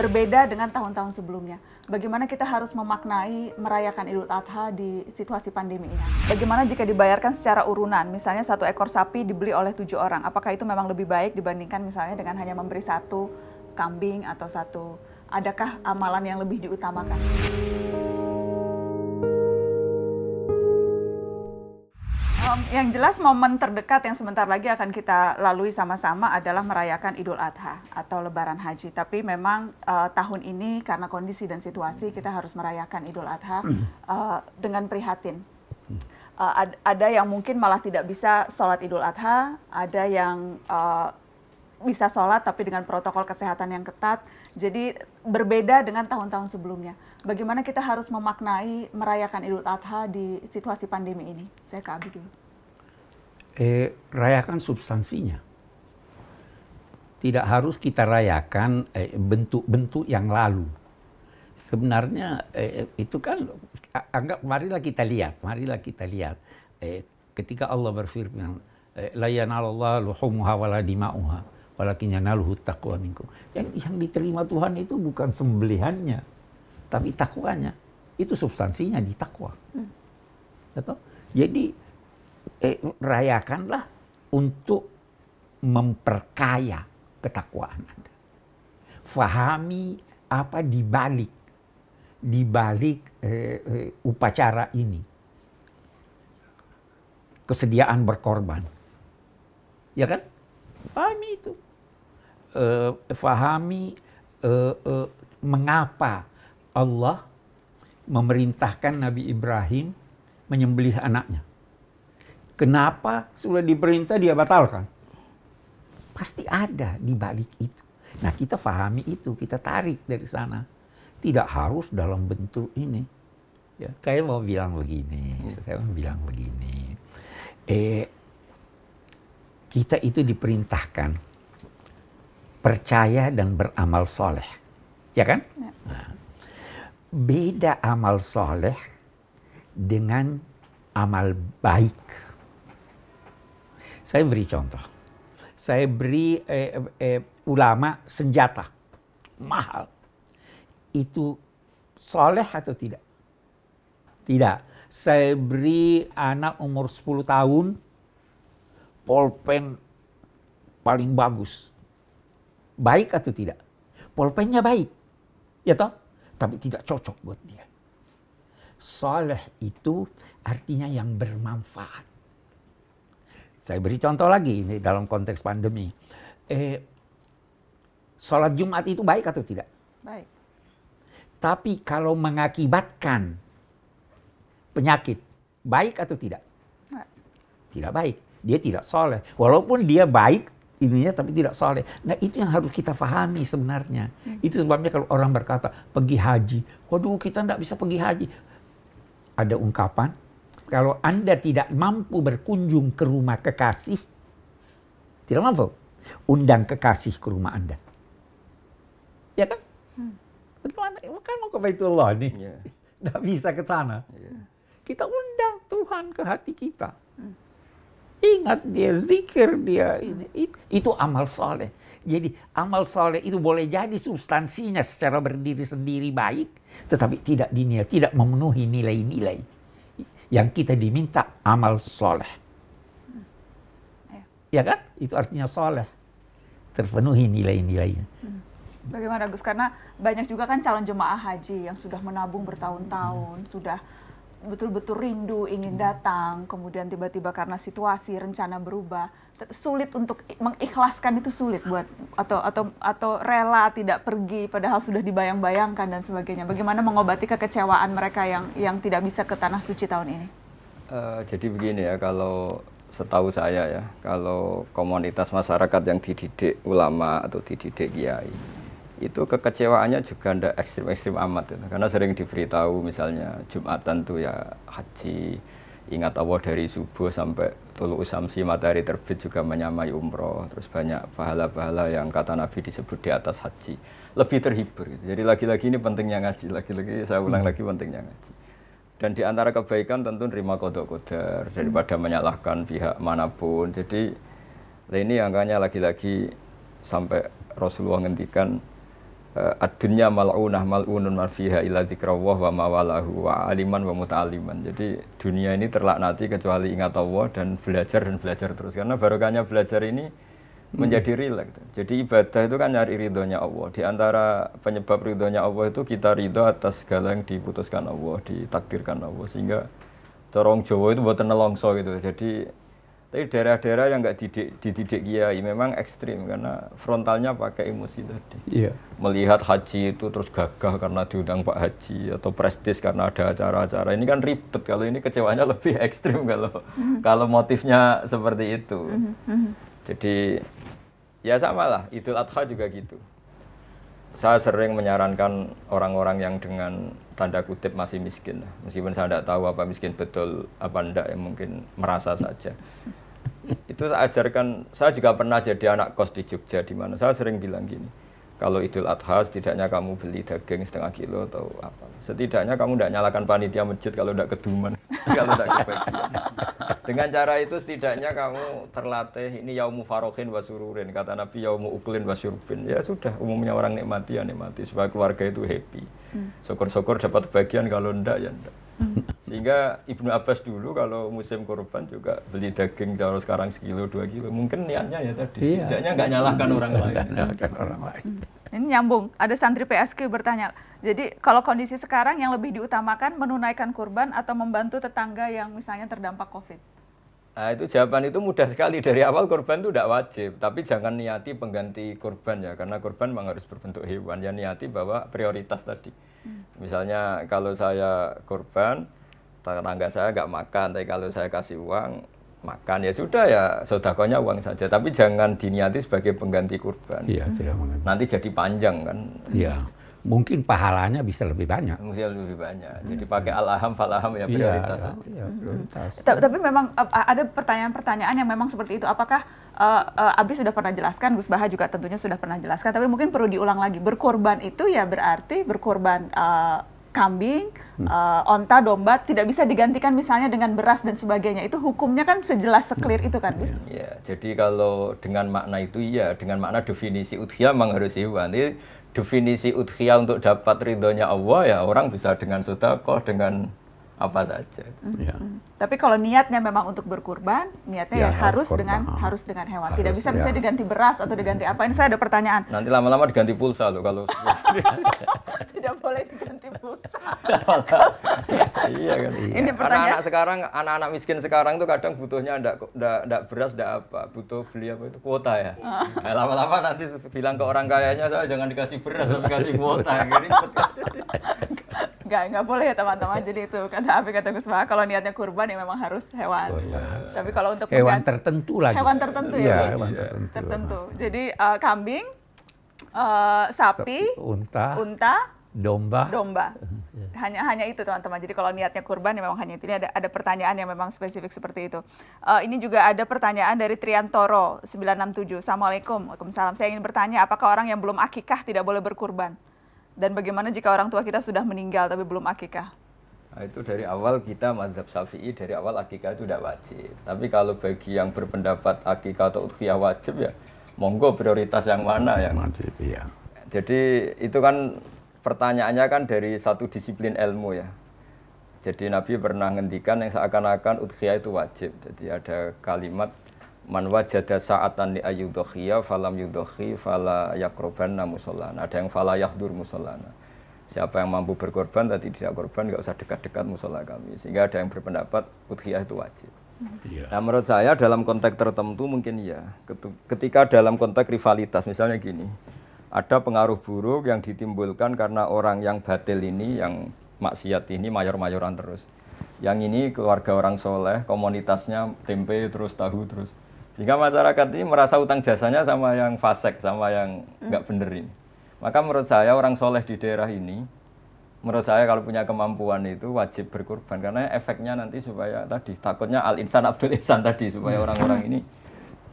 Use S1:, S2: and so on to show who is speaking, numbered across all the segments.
S1: berbeda dengan tahun-tahun sebelumnya. Bagaimana kita harus memaknai merayakan Idul Adha di situasi pandemi ini? Bagaimana jika dibayarkan secara urunan, misalnya satu ekor sapi dibeli oleh tujuh orang, apakah itu memang lebih baik dibandingkan misalnya dengan hanya memberi satu kambing atau satu? Adakah amalan yang lebih diutamakan? yang jelas momen terdekat yang sebentar lagi akan kita lalui sama-sama adalah merayakan Idul Adha atau Lebaran Haji. Tapi memang uh, tahun ini karena kondisi dan situasi kita harus merayakan Idul Adha uh, dengan prihatin. Uh, ad ada yang mungkin malah tidak bisa sholat Idul Adha, ada yang uh, bisa sholat tapi dengan protokol kesehatan yang ketat. Jadi berbeda dengan tahun-tahun sebelumnya. Bagaimana kita harus memaknai merayakan Idul Adha di situasi pandemi ini? Saya ke Abi dulu
S2: eh, rayakan substansinya. Tidak harus kita rayakan eh, bentuk-bentuk eh, yang lalu. Sebenarnya eh, itu kan anggap marilah kita lihat, marilah kita lihat eh, ketika Allah berfirman eh, la Allah luhumuha wala dima'uha walakin yanaluhu taqwa minkum. Yang yang diterima Tuhan itu bukan sembelihannya, tapi takwanya. Itu substansinya di takwa. Hmm. Jadi eh, rayakanlah untuk memperkaya ketakwaan Anda. Fahami apa dibalik dibalik eh, eh, upacara ini. Kesediaan berkorban. Ya kan? Fahami itu. Eh, fahami eh, eh, mengapa Allah memerintahkan Nabi Ibrahim menyembelih anaknya. Kenapa sudah diperintah dia batalkan? Pasti ada di balik itu. Nah kita pahami itu, kita tarik dari sana. Tidak harus dalam bentuk ini. Ya, saya mau bilang begini, hmm. saya mau bilang begini. Eh, kita itu diperintahkan percaya dan beramal soleh, ya kan? Ya. Nah, beda amal soleh dengan amal baik. Saya beri contoh. Saya beri eh, eh, ulama senjata mahal. Itu soleh atau tidak? Tidak. Saya beri anak umur 10 tahun polpen paling bagus. Baik atau tidak? Polpennya baik. Ya toh? Tapi tidak cocok buat dia. Soleh itu artinya yang bermanfaat. Saya beri contoh lagi ini dalam konteks pandemi. Eh, sholat Jumat itu baik atau tidak? Baik. Tapi kalau mengakibatkan penyakit, baik atau tidak? Baik. Tidak baik. Dia tidak soleh. Walaupun dia baik ininya tapi tidak soleh. Nah itu yang harus kita fahami sebenarnya. Hmm. Itu sebabnya kalau orang berkata pergi haji, waduh kita tidak bisa pergi haji. Ada ungkapan, kalau Anda tidak mampu berkunjung ke rumah kekasih, tidak mampu, undang kekasih ke rumah Anda. Ya kan? Hmm. Kan mau ke Baitullah nih. Yeah. bisa ke sana. Yeah. Kita undang Tuhan ke hati kita. Hmm. Ingat dia, zikir dia. Ini, itu, itu amal soleh. Jadi amal soleh itu boleh jadi substansinya secara berdiri sendiri baik, tetapi tidak dinilai, tidak memenuhi nilai-nilai yang kita diminta amal soleh. Hmm. Ya. ya kan? Itu artinya soleh. Terpenuhi nilai-nilainya. Hmm.
S1: Bagaimana Gus? Karena banyak juga kan calon jemaah haji yang sudah menabung bertahun-tahun, hmm. sudah betul-betul rindu ingin hmm. datang, kemudian tiba-tiba karena situasi rencana berubah, sulit untuk mengikhlaskan itu sulit buat atau atau atau rela tidak pergi padahal sudah dibayang-bayangkan dan sebagainya. Bagaimana mengobati kekecewaan mereka yang yang tidak bisa ke tanah suci tahun ini?
S3: Uh, jadi begini ya, kalau setahu saya ya, kalau komunitas masyarakat yang dididik ulama atau dididik kiai itu kekecewaannya juga tidak ekstrim-ekstrim amat itu. karena sering diberitahu misalnya Jumatan tuh ya haji ingat Allah dari subuh sampai tulu usamsi matahari terbit juga menyamai umroh terus banyak pahala-pahala yang kata Nabi disebut di atas haji lebih terhibur gitu. jadi lagi-lagi ini pentingnya ngaji lagi-lagi saya ulang hmm. lagi pentingnya ngaji dan di antara kebaikan tentu nerima kodok kodar hmm. daripada menyalahkan pihak manapun jadi ini angkanya lagi-lagi sampai Rasulullah ngendikan Eh, adunya mal'unah mal'unun marfiha ila zikrawah wa mawalahu wa aliman wa muta'aliman jadi dunia ini terlaknati kecuali ingat Allah dan belajar dan belajar terus karena barokahnya belajar ini hmm. menjadi rilek jadi ibadah itu kan nyari ridhonya Allah di antara penyebab ridhonya Allah itu kita ridho atas segala yang diputuskan Allah ditakdirkan Allah sehingga corong Jawa itu buat nelongso gitu jadi tapi daerah-daerah yang nggak dididik, dididik kiai memang ekstrim karena frontalnya pakai emosi tadi. Iya. Melihat haji itu terus gagah karena diundang Pak Haji atau prestis karena ada acara-acara. Ini kan ribet kalau ini kecewanya lebih ekstrim kalau mm-hmm. kalau motifnya seperti itu.
S1: Mm-hmm.
S3: Jadi ya sama lah Idul Adha juga gitu saya sering menyarankan orang-orang yang dengan tanda kutip masih miskin. Meskipun saya tidak tahu apa miskin betul apa tidak, ya mungkin merasa saja. Itu saya ajarkan, saya juga pernah jadi anak kos di Jogja, di mana saya sering bilang gini, kalau Idul Adha setidaknya kamu beli daging setengah kilo atau apa. Setidaknya kamu tidak nyalakan panitia masjid kalau tidak keduman, kalau tidak kebagian. Dengan cara itu setidaknya kamu terlatih ini yaumu farokin wasururin kata Nabi yaumu uklin wasurubin. Ya sudah umumnya orang nikmati ya nikmati Sebab keluarga itu happy. Hmm. Syukur-syukur dapat bagian kalau ndak ya ndak. Hmm. Sehingga Ibnu Abbas dulu kalau musim korban juga beli daging kalau sekarang sekilo dua kilo mungkin niatnya ya tadi iya. setidaknya nggak nyalahkan orang lain. Nyalahkan orang lain.
S1: Hmm. Ini nyambung. Ada santri PSQ bertanya. Jadi kalau kondisi sekarang yang lebih diutamakan menunaikan kurban atau membantu tetangga yang misalnya terdampak COVID?
S3: Nah, itu jawaban itu mudah sekali dari awal korban itu tidak wajib, tapi jangan niati pengganti korban ya, karena korban memang harus berbentuk hewan. Ya niati bahwa prioritas tadi. Hmm. Misalnya kalau saya korban, tetangga saya nggak makan, tapi kalau saya kasih uang makan ya sudah ya sodakonya uang saja, tapi jangan diniati sebagai pengganti korban. Iya, hmm. tidak Nanti jadi panjang kan. Iya
S2: mungkin pahalanya bisa lebih banyak.
S3: Mungkin lebih banyak. Jadi pakai alaham falaham ya iya, prioritas. Ya, ya, prioritas. Tapi, tapi
S1: memang eh, ada pertanyaan-pertanyaan yang memang seperti itu. Apakah uh, eh, eh, Abi sudah pernah jelaskan, Gus Baha juga tentunya sudah pernah jelaskan. Tapi mungkin perlu diulang lagi. Berkorban itu ya berarti berkorban uh, kambing, hmm. uh, onta, domba tidak bisa digantikan misalnya dengan beras dan sebagainya. Itu hukumnya kan sejelas seklir itu kan, Gus? Iya, iya.
S3: jadi kalau dengan makna itu iya, dengan makna definisi utia memang harus hewan definisi udhiyah untuk dapat ridhonya Allah ya orang bisa dengan sodakoh, dengan apa saja. Mm
S1: -hmm. ya. Tapi kalau niatnya memang untuk berkurban, niatnya ya, ya harus, harus dengan harus dengan hewan. Harus, Tidak bisa ya. misalnya diganti beras atau mm-hmm. diganti apa. Ini saya ada pertanyaan.
S3: Nanti lama-lama diganti pulsa loh kalau
S1: Tidak boleh diganti pulsa.
S3: iya kan.
S2: Iya. Ini pertanyaan.
S3: Anak-anak sekarang, anak-anak miskin sekarang tuh kadang butuhnya ndak ndak beras ndak apa, butuh beli apa itu kuota ya. Ah. Nah, lama-lama nah, nanti bilang ke orang kayanya saya jangan dikasih beras tapi kasih kuota.
S1: nggak nggak boleh ya teman-teman jadi itu kata Abi kata Gus Baha kalau niatnya kurban ya memang harus hewan oh, tapi kalau untuk hewan
S2: tertentu lagi hewan tertentu ya, ya hewan iya, tertentu, tertentu.
S1: jadi uh, kambing uh, sapi, sapi unta unta
S2: domba domba iya.
S1: hanya hanya itu teman-teman jadi kalau niatnya kurban ya memang hanya itu ini ada ada pertanyaan yang memang spesifik seperti itu uh, ini juga ada pertanyaan dari Triantoro 967 assalamualaikum waalaikumsalam saya ingin bertanya apakah orang yang belum akikah tidak boleh berkurban dan bagaimana jika orang tua kita sudah meninggal tapi belum akikah?
S3: Nah, itu dari awal kita mazhab syafi'i dari awal akikah itu tidak wajib. Tapi kalau bagi yang berpendapat akikah atau utkiyah wajib ya monggo prioritas yang mana yang
S2: wajib ya.
S3: Jadi itu kan pertanyaannya kan dari satu disiplin ilmu ya. Jadi Nabi pernah ngendikan yang seakan-akan utkiyah itu wajib. Jadi ada kalimat man wajada sa'atan li ayudhiya falam yudhi fala yakrobanna musallana. Ada yang fala yahdur musallana. Siapa yang mampu berkorban tadi tidak korban nggak usah dekat-dekat musola kami. Sehingga ada yang berpendapat udhiyah itu wajib. Yeah. Nah menurut saya dalam konteks tertentu mungkin iya. Ketika dalam konteks rivalitas misalnya gini, ada pengaruh buruk yang ditimbulkan karena orang yang batil ini, yang maksiat ini mayor-mayoran terus. Yang ini keluarga orang soleh, komunitasnya tempe terus tahu terus. Sehingga masyarakat ini merasa utang jasanya sama yang fasek, sama yang hmm. nggak bener ini. Maka menurut saya orang soleh di daerah ini, menurut saya kalau punya kemampuan itu wajib berkorban karena efeknya nanti supaya tadi takutnya al insan abdul insan tadi supaya hmm. orang-orang ini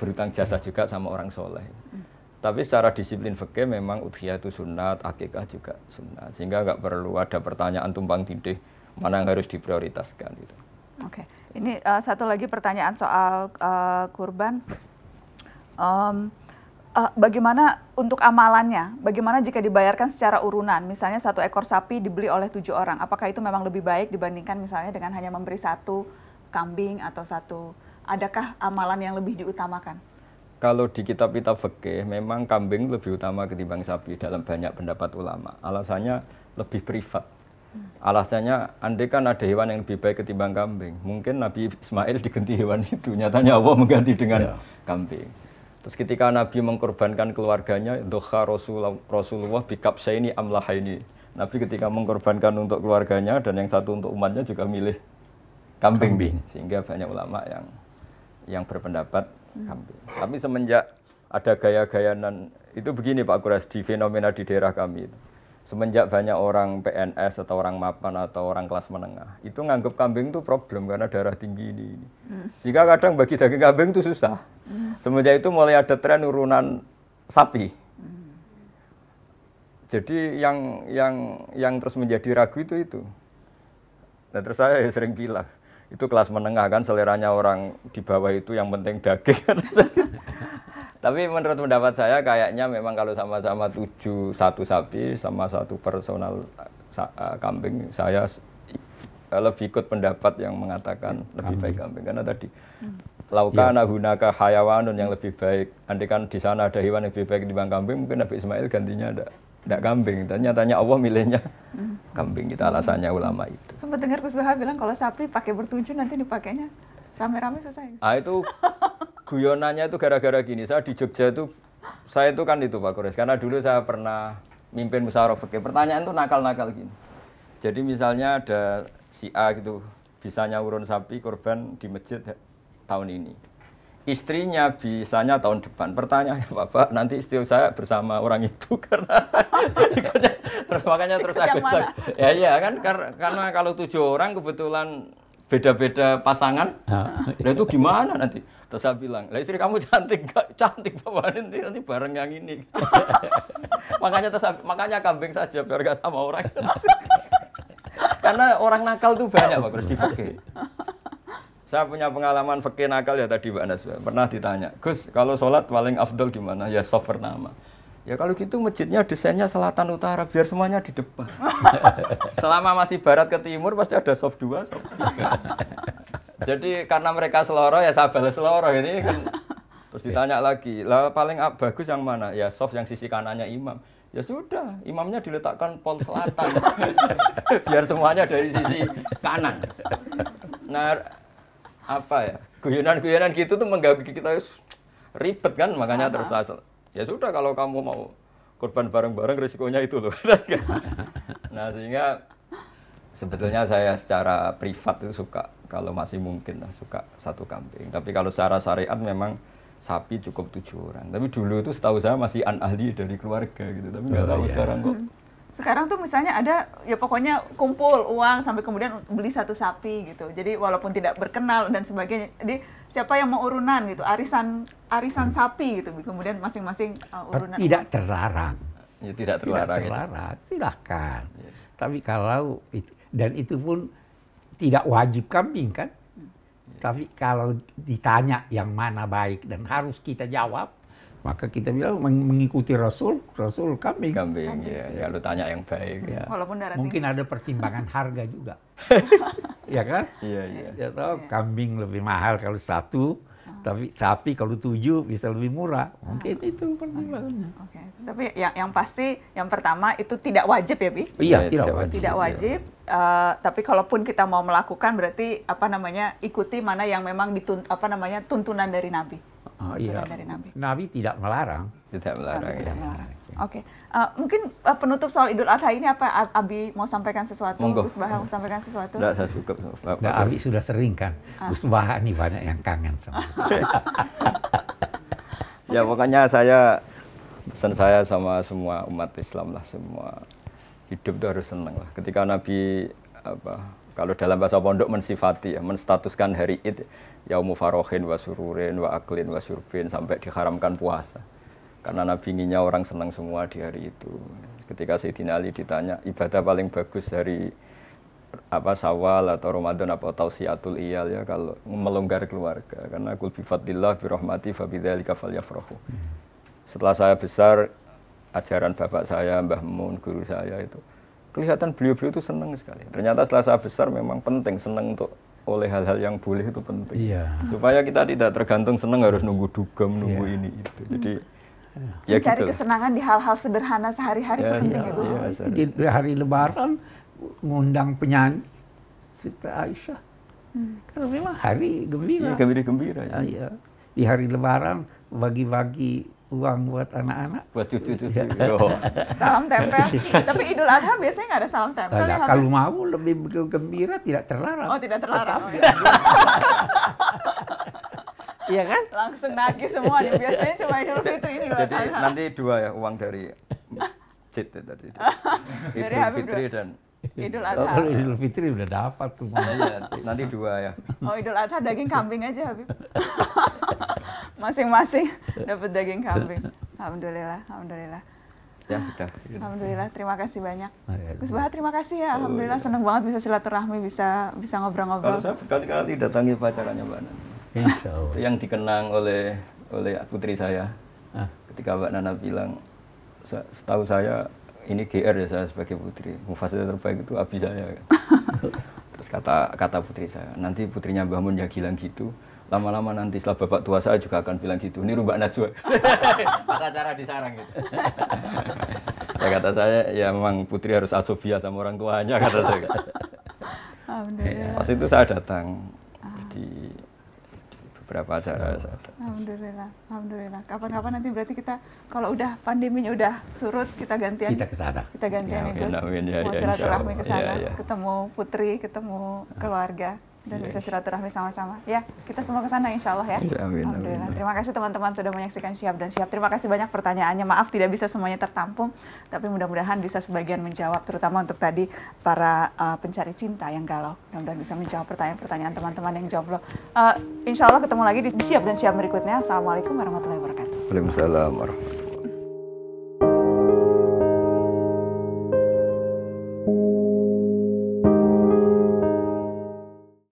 S3: berutang jasa juga sama orang soleh. Hmm. Tapi secara disiplin fikih memang udhiyah itu sunat, akikah juga sunat. Sehingga nggak perlu ada pertanyaan tumpang tindih mana yang harus diprioritaskan gitu.
S1: Oke. Okay. Ini uh, satu lagi pertanyaan soal uh, kurban. Um, uh, bagaimana untuk amalannya? Bagaimana jika dibayarkan secara urunan? Misalnya satu ekor sapi dibeli oleh tujuh orang, apakah itu memang lebih baik dibandingkan misalnya dengan hanya memberi satu kambing atau satu? Adakah amalan yang lebih diutamakan?
S3: Kalau di kitab-kitab fikih memang kambing lebih utama ketimbang sapi dalam banyak pendapat ulama. Alasannya lebih privat. Alasannya, andai kan ada hewan yang lebih baik ketimbang kambing, mungkin Nabi Ismail diganti hewan itu. Nyatanya Allah mengganti dengan ya. kambing. Terus ketika Nabi mengkorbankan keluarganya, doha Rasulullah, Rasulullah bikap ini amlah ini. Nabi ketika mengkorbankan untuk keluarganya dan yang satu untuk umatnya juga milih kambing, kambing. sehingga banyak ulama yang yang berpendapat hmm. kambing. Tapi semenjak ada gaya-gayanan itu begini Pak Kuras di fenomena di daerah kami itu semenjak banyak orang PNS atau orang mapan atau orang kelas menengah itu nganggap kambing itu problem karena darah tinggi ini. ini. Hmm. Sehingga kadang bagi daging kambing itu susah. Hmm. Semenjak itu mulai ada tren urunan sapi. Hmm. Jadi yang yang yang terus menjadi ragu itu itu. Nah, terus saya ya sering bilang itu kelas menengah kan seleranya orang di bawah itu yang penting daging. Tapi menurut pendapat saya kayaknya memang kalau sama-sama tujuh satu sapi sama satu personal eh, eh, kambing saya eh, lebih ikut pendapat yang mengatakan kambing. Iya. lebih baik kambing karena tadi hmm. laukana ya. hayawan hayawanun yang hmm. lebih baik. Andai kan di sana ada hewan yang lebih baik dibanding kambing mungkin Nabi Ismail gantinya ada tidak kambing. Tanya-tanya Allah milihnya hmm. kambing. Itu alasannya ulama itu.
S1: Sempat dengar Gus Baha bilang kalau sapi pakai bertujuh nanti dipakainya rame-rame selesai.
S3: Ah itu guyonannya itu gara-gara gini. Saya di Jogja itu saya itu kan itu Pak Kores karena dulu saya pernah mimpin musyawarah fikih. Pertanyaan itu nakal-nakal gini. Jadi misalnya ada si A gitu bisanya urun sapi korban di masjid tahun ini. Istrinya bisanya tahun depan. Pertanyaannya Bapak, nanti istri saya bersama orang itu karena terus makanya terus aku ya ya kan karena kalau tujuh orang kebetulan beda-beda pasangan. Nah, itu gimana nanti? Terus saya bilang, lah istri kamu cantik gak? Cantik bawa nanti nanti bareng yang ini. makanya terus, makanya kambing saja biar gak sama orang. Karena orang nakal tuh banyak pak di dipakai. Saya punya pengalaman fakir nakal ya tadi Mbak Anas. Pernah ditanya, Gus kalau sholat paling afdol gimana? Ya soft pertama. Ya kalau gitu masjidnya desainnya selatan utara biar semuanya di depan. Selama masih barat ke timur pasti ada soft dua, soft 3. Jadi karena mereka seloroh ya saya balas seloro ini kan. Terus ditanya lagi, lah paling bagus yang mana? Ya soft yang sisi kanannya imam. Ya sudah, imamnya diletakkan pol selatan. biar semuanya dari sisi kanan. Nah, apa ya? Guyonan-guyonan gitu tuh mengganggu kita ribet kan makanya terus Ya sudah kalau kamu mau korban bareng-bareng risikonya itu loh. nah sehingga sebetulnya saya secara privat itu suka kalau masih mungkin lah suka satu kambing. Tapi kalau secara syariat memang sapi cukup tujuh orang. Tapi dulu itu setahu saya masih an ahli dari keluarga gitu. Tapi nggak oh, tahu iya. sekarang kok
S1: sekarang tuh misalnya ada ya pokoknya kumpul uang sampai kemudian beli satu sapi gitu jadi walaupun tidak berkenal dan sebagainya jadi siapa yang mau urunan gitu arisan arisan hmm. sapi gitu kemudian masing-masing uh, urunan tidak
S2: terlarang ya, tidak terlarang tidak terlarang
S1: gitu. silahkan ya.
S2: tapi kalau itu dan itu pun tidak wajib kambing kan ya. tapi kalau ditanya yang mana baik dan harus kita jawab maka kita bilang mengikuti Rasul, Rasul kambing. Kambing, kambing. ya, ya lu tanya yang baik. Hmm. Ya.
S1: Walaupun darat Mungkin
S2: tinggi. ada pertimbangan harga juga, ya kan? Iya, iya. Ya, tahu, ya. kambing lebih mahal kalau satu, hmm. tapi sapi kalau tujuh bisa lebih murah. Mungkin
S1: ah. itu pertimbangannya. Oke, okay. okay. tapi yang, yang pasti, yang pertama itu tidak wajib ya, Bi? Iya, ya, tidak wajib. Tidak wajib. Ya. Uh, tapi kalaupun kita mau melakukan berarti apa namanya ikuti mana yang memang ditunt apa namanya tuntunan dari Nabi.
S2: Oh, iya. dari Nabi. Nabi tidak melarang. Tidak melarang. ya.
S1: melarang. Oke, okay. uh, eh, mungkin uh, penutup soal Idul Adha ini apa Abi mau sampaikan sesuatu? Monggo. Gus Baha mau sampaikan sesuatu? Tidak,
S2: saya cukup. Nah, Abi sudah sering kan. Ah. Gus Baha ini banyak yang kangen sama.
S3: ya pokoknya saya pesan saya sama semua umat Islam lah semua hidup itu harus senang lah. Ketika Nabi apa kalau dalam bahasa pondok mensifati ya, menstatuskan hari Id yaumu farohin wa sururin wa aklin wa surbin sampai diharamkan puasa. Karena Nabi inginnya orang senang semua di hari itu. Ketika Sayyidina Ali ditanya, ibadah paling bagus dari apa sawal atau Ramadan apa tausiatul iyal ya kalau melonggar keluarga karena kul bifadillah birahmati fabidzalika falyafrahu. Hmm. Setelah saya besar ajaran bapak saya, Mbah Mun, guru saya itu kelihatan beliau-beliau itu senang sekali. Ternyata setelah saya besar memang penting senang untuk oleh hal-hal yang boleh itu penting. Iya. Supaya kita tidak tergantung senang harus nunggu dugem, nunggu iya. ini itu. Hmm. Jadi hmm. ya mencari gitu.
S1: kesenangan di hal-hal sederhana sehari-hari ya, itu penting ya, ya Ya,
S2: di hari lebaran ngundang penyanyi Siti Aisyah.
S1: Hmm. Karena memang hari gembira. Ya, gembira-gembira.
S2: Ya, ya. Di hari lebaran bagi-bagi uang buat anak-anak. Buat cucu-cucu. Ya. salam tempel. Iya. Tapi
S1: Idul Adha biasanya nggak ada salam tempel Tidak, ya? Kalau ya? mau
S2: lebih gembira tidak terlarang. Oh
S1: tidak terlarang. Oh, ya. Iya kan? Langsung nagih semua nih. Biasanya cuma Idul Fitri ini. Jadi nanti
S3: dua ya uang dari Cid, dari,
S1: dari Idul Fitri dan Idul Adha. Kalau
S2: Idul Fitri
S3: udah dapat tuh. Iya, nanti dua ya.
S1: Oh Idul Adha daging kambing aja Habib. Masing-masing dapat daging kambing. Alhamdulillah, alhamdulillah.
S3: Ya, sudah. Alhamdulillah,
S1: terima kasih banyak. Gus Bahat terima kasih ya. Oh, alhamdulillah, iya. senang banget bisa silaturahmi, bisa bisa ngobrol-ngobrol. Kalau saya
S3: berkali-kali datangi pacarannya Mbak Nana. Insya Allah. Yang dikenang oleh oleh putri saya. Ah. Ketika Mbak Nana bilang, setahu saya ini GR ya saya sebagai putri mufasada terbaik itu abis saya kan. terus kata kata putri saya nanti putrinya bangun Mun ya gilang gitu lama-lama nanti setelah bapak tua saya juga akan bilang gitu ini rumah najwa Masa cara di gitu ya kata saya ya memang putri harus asofia sama orang tuanya kata saya
S1: Alhamdulillah. Pas itu saya
S3: datang ah. di beberapa iya. acara.
S1: Alhamdulillah, alhamdulillah. Kapan-kapan nanti berarti kita kalau udah pandeminya udah surut kita gantian. Kita ke sana. Kita gantian ya, ya, ya, ya, ya, silaturahmi ke sana, ya, ya. ketemu putri, ketemu ah. keluarga dan iya. bisa silaturahmi sama-sama. Ya, kita semua ke sana insya Allah ya. Iya, amin, amin, Alhamdulillah. Terima kasih teman-teman sudah menyaksikan siap dan siap. Terima kasih banyak pertanyaannya. Maaf tidak bisa semuanya tertampung, tapi mudah-mudahan bisa sebagian menjawab, terutama untuk tadi para uh, pencari cinta yang galau. Mudah-mudahan bisa menjawab pertanyaan-pertanyaan teman-teman yang jomblo. Uh, insya Allah ketemu lagi di siap dan siap berikutnya. Assalamualaikum warahmatullahi wabarakatuh.
S3: Waalaikumsalam warahmatullahi wabarakatuh.